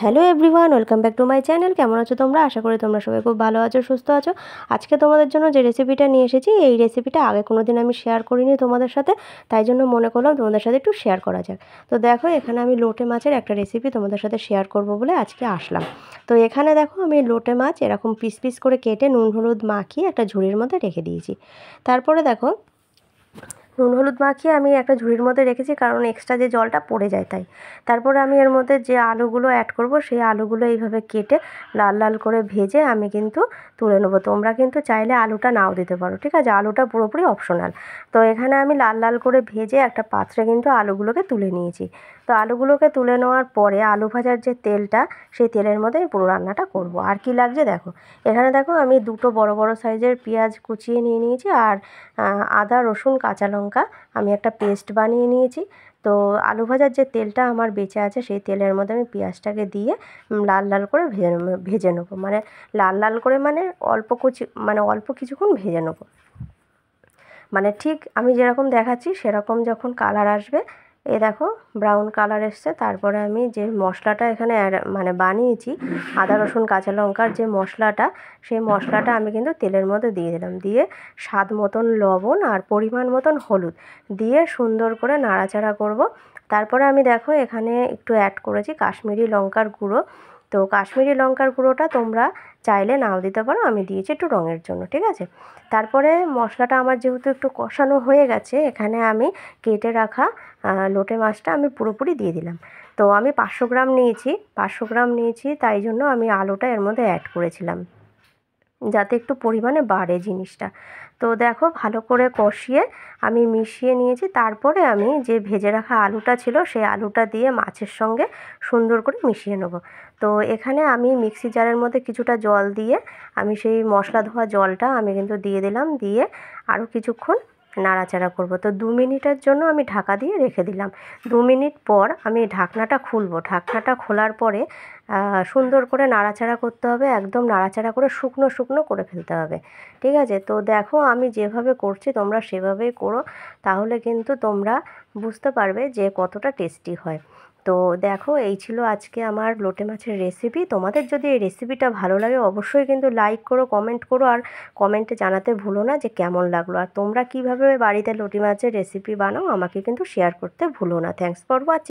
hello everyone welcome back to my channel কেমন আছো তোমরা আশা করি তোমরা সবাই খুব ভালো আছো সুস্থ আছো আজকে তোমাদের জন্য যে রেসিপিটা নিয়ে এসেছি এই রেসিপিটা আগে কোনো দিন আমি শেয়ার করিনি তোমাদের সাথে তাই জন্য মনে করলাম তোমাদের সাথে একটু শেয়ার করা যাক তো দেখো এখানে আমি লোটে মাছের একটা রেসিপি তোমাদের সাথে শেয়ার করব বলে আজকে আসলাম তো এখানে দেখো আমি লোটে মাছ এরকম পিস পিস করে কেটে নুন হলুদ মাখিয়ে একটা ঝুড়ির মধ্যে রেখে দিয়েছি তারপরে দেখো নুন হলুদ মাখিয়ে আমি একটা ঝুড়ির মধ্যে রেখেছি কারণ এক্সট্রা যে জলটা পড়ে যায় তাই তারপরে আমি এর মধ্যে যে আলুগুলো অ্যাড করব সেই আলুগুলো এইভাবে কেটে লাল লাল করে ভেজে আমি কিন্তু তুলে নেবো তোমরা কিন্তু চাইলে আলুটা নাও দিতে পারো ঠিক আছে আলুটা পুরোপুরি অপশনাল তো এখানে আমি লাল লাল করে ভেজে একটা পাত্রে কিন্তু আলুগুলোকে তুলে নিয়েছি তো আলুগুলোকে তুলে নেওয়ার পরে আলু ভাজার যে তেলটা সেই তেলের মধ্যে আমি পুরো রান্নাটা করব আর কি লাগছে দেখো এখানে দেখো আমি দুটো বড় বড় সাইজের পেঁয়াজ কুচিয়ে নিয়ে নিয়েছি আর আদা রসুন কাঁচা লঙ্কা লঙ্কা আমি একটা পেস্ট বানিয়ে নিয়েছি তো আলু ভাজার যে তেলটা আমার বেঁচে আছে সেই তেলের মধ্যে আমি পেঁয়াজটাকে দিয়ে লাল লাল করে ভেজে ভেজে নেবো মানে লাল লাল করে মানে অল্প কুচি মানে অল্প কিছুক্ষণ ভেজে নেবো মানে ঠিক আমি যেরকম দেখাচ্ছি সেরকম যখন কালার আসবে এ দেখো ব্রাউন কালার এসছে তারপরে আমি যে মশলাটা এখানে মানে বানিয়েছি আদা রসুন কাঁচা লঙ্কার যে মশলাটা সেই মশলাটা আমি কিন্তু তেলের মধ্যে দিয়ে দিলাম দিয়ে স্বাদ মতন লবণ আর পরিমাণ মতন হলুদ দিয়ে সুন্দর করে নাড়াচাড়া করব তারপরে আমি দেখো এখানে একটু অ্যাড করেছি কাশ্মীরি লঙ্কার গুঁড়ো তো কাশ্মীরি লঙ্কার গুঁড়োটা তোমরা চাইলে নাও দিতে পারো আমি দিয়েছি একটু রঙের জন্য ঠিক আছে তারপরে মশলাটা আমার যেহেতু একটু কষানো হয়ে গেছে এখানে আমি কেটে রাখা লোটে মাছটা আমি পুরোপুরি দিয়ে দিলাম তো আমি পাঁচশো গ্রাম নিয়েছি পাঁচশো গ্রাম নিয়েছি তাই জন্য আমি আলুটা এর মধ্যে অ্যাড করেছিলাম যাতে একটু পরিমাণে বাড়ে জিনিসটা তো দেখো ভালো করে কষিয়ে আমি মিশিয়ে নিয়েছি তারপরে আমি যে ভেজে রাখা আলুটা ছিল সেই আলুটা দিয়ে মাছের সঙ্গে সুন্দর করে মিশিয়ে নেব তো এখানে আমি মিক্সি জারের মধ্যে কিছুটা জল দিয়ে আমি সেই মশলা ধোয়া জলটা আমি কিন্তু দিয়ে দিলাম দিয়ে আরও কিছুক্ষণ নাড়াচাড়া করব তো দু মিনিটের জন্য আমি ঢাকা দিয়ে রেখে দিলাম দু মিনিট পর আমি ঢাকনাটা খুলবো ঢাকনাটা খোলার পরে সুন্দর করে নাড়াচাড়া করতে হবে একদম নাড়াচাড়া করে শুকনো শুকনো করে ফেলতে হবে ঠিক আছে তো দেখো আমি যেভাবে করছি তোমরা সেভাবেই করো তাহলে কিন্তু তোমরা বুঝতে পারবে যে কতটা টেস্টি হয় তো দেখো এই ছিল আজকে আমার লোটে মাছের রেসিপি তোমাদের যদি এই রেসিপিটা ভালো লাগে অবশ্যই কিন্তু লাইক করো কমেন্ট করো আর কমেন্টে জানাতে ভুলো না যে কেমন লাগলো আর তোমরা কিভাবে বাড়িতে লোটে মাছের রেসিপি বানাও আমাকে কিন্তু শেয়ার করতে ভুলো না থ্যাংকস ফর ওয়াচিং